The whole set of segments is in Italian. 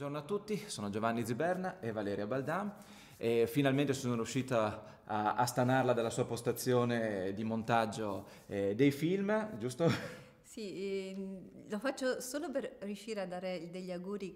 Buongiorno a tutti, sono Giovanni Ziberna e Valeria Baldan e finalmente sono riuscita a, a stanarla dalla sua postazione di montaggio eh, dei film, giusto? Sì, ehm, lo faccio solo per riuscire a dare degli auguri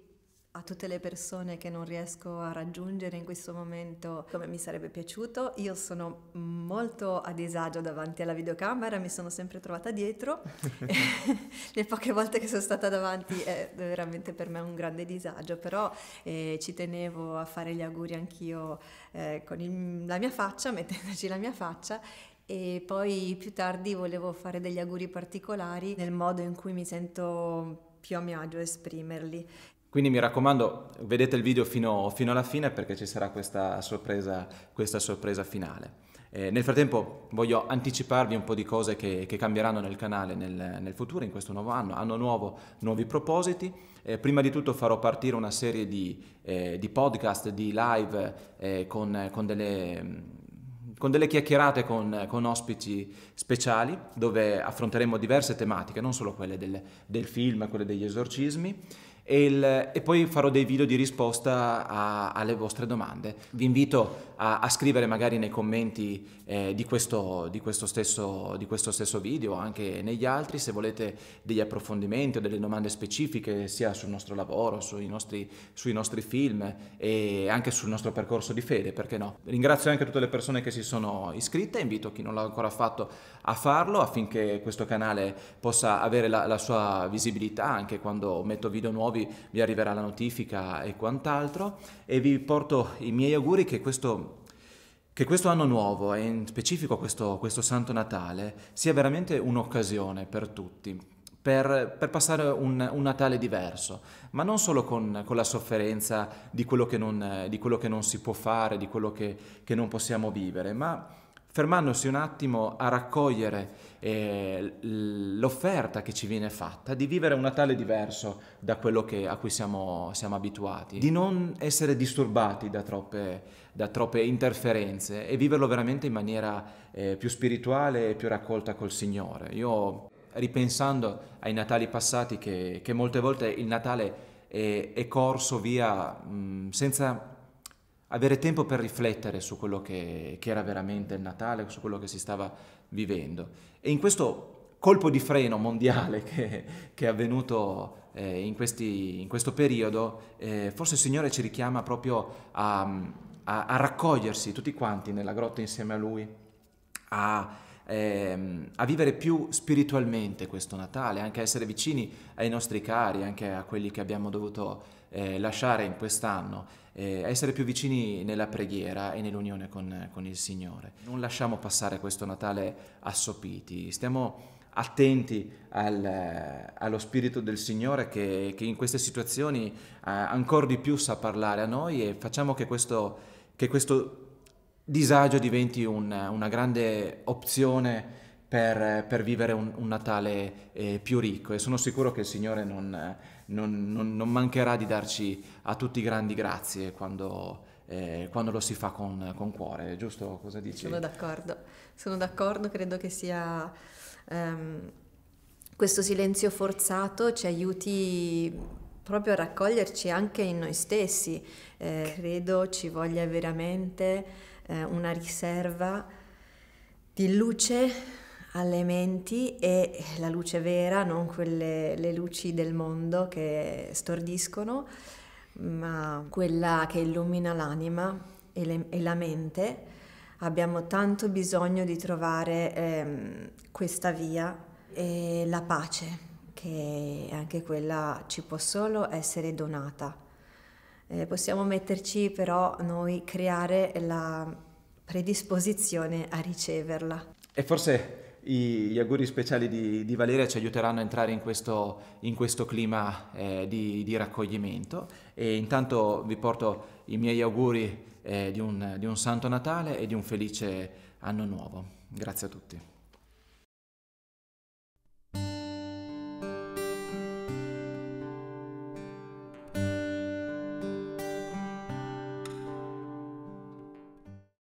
a tutte le persone che non riesco a raggiungere in questo momento come mi sarebbe piaciuto. Io sono molto a disagio davanti alla videocamera, mi sono sempre trovata dietro. le poche volte che sono stata davanti è veramente per me un grande disagio, però eh, ci tenevo a fare gli auguri anch'io eh, con il, la mia faccia, mettendoci la mia faccia e poi più tardi volevo fare degli auguri particolari nel modo in cui mi sento più a mio agio esprimerli quindi mi raccomando, vedete il video fino, fino alla fine perché ci sarà questa sorpresa, questa sorpresa finale. Eh, nel frattempo voglio anticiparvi un po' di cose che, che cambieranno nel canale nel, nel, futuro, in questo nuovo anno. anno nuovo, nuovi propositi. Eh, prima di tutto farò partire una serie di, eh, di podcast, di live eh, con, con delle con delle chiacchierate con, con, ospiti speciali dove affronteremo diverse tematiche, non solo quelle del, del film, quelle degli esorcismi e, il, e, poi farò dei video di risposta a, alle vostre domande. Vi invito a, a scrivere magari nei commenti eh, di, questo, di, questo stesso, di, questo, stesso, video, anche negli altri, se volete degli approfondimenti o delle domande specifiche sia sul nostro lavoro, sui nostri, sui nostri film e anche sul nostro percorso di fede, perché no. Ringrazio anche tutte le persone che si sono iscritte, invito chi non l'ha ancora fatto a farlo affinché questo canale possa avere la, la sua visibilità anche quando metto video nuovi nuovi, vi arriverà la notifica e quant'altro e vi porto i miei auguri che questo che questo anno nuovo e in specifico questo, questo Santo Natale sia veramente un'occasione per tutti, per, per passare un, un, Natale diverso, ma non solo con, con la sofferenza di quello, non, di quello, che non, si può fare, di quello che, che non possiamo vivere, ma fermandosi un attimo a raccogliere eh, l'offerta che ci viene fatta di vivere un Natale diverso da quello che, a cui siamo, siamo, abituati, di non essere disturbati da troppe, da troppe interferenze e viverlo veramente in maniera eh, più spirituale e più raccolta col Signore. Io ripensando ai Natali passati che, che molte volte il Natale è, è corso via mh, senza avere tempo per riflettere su quello che, che, era veramente il Natale, su quello che si stava vivendo. E in questo colpo di freno mondiale che, che è avvenuto eh, in, questi, in, questo periodo, eh, forse il Signore ci richiama proprio a, a, a raccogliersi tutti quanti nella grotta insieme a Lui, a ehm, a vivere più spiritualmente questo Natale, anche a essere vicini ai nostri cari, anche a quelli che abbiamo dovuto eh, lasciare in quest'anno, eh, essere più vicini nella preghiera e nell'unione con, con il Signore. Non lasciamo passare questo Natale assopiti, stiamo attenti al, allo Spirito del Signore che, che in queste situazioni eh, ancora di più sa parlare a noi e facciamo che questo, che questo disagio diventi un, una grande opzione per, per vivere un, un Natale eh, più ricco e sono sicuro che il Signore non, non, non, non mancherà di darci a tutti grandi grazie quando, eh, quando lo si fa con, con, cuore, giusto? Cosa dici? Sono d'accordo, sono d'accordo, credo che sia... Um, questo silenzio forzato ci aiuti proprio a raccoglierci anche in noi stessi, eh, credo ci voglia veramente eh, una riserva di luce alle menti e la luce vera, non quelle le luci del mondo che stordiscono, ma quella che illumina l'anima e, le, e la mente. Abbiamo tanto bisogno di trovare eh, questa via e la pace, che anche quella ci può solo essere donata eh, possiamo metterci però noi creare la predisposizione a riceverla. E forse gli auguri speciali di, di, Valeria ci aiuteranno a entrare in questo, in questo clima eh, di, di, raccoglimento e intanto vi porto i miei auguri eh, di, un, di un Santo Natale e di un felice anno nuovo. Grazie a tutti.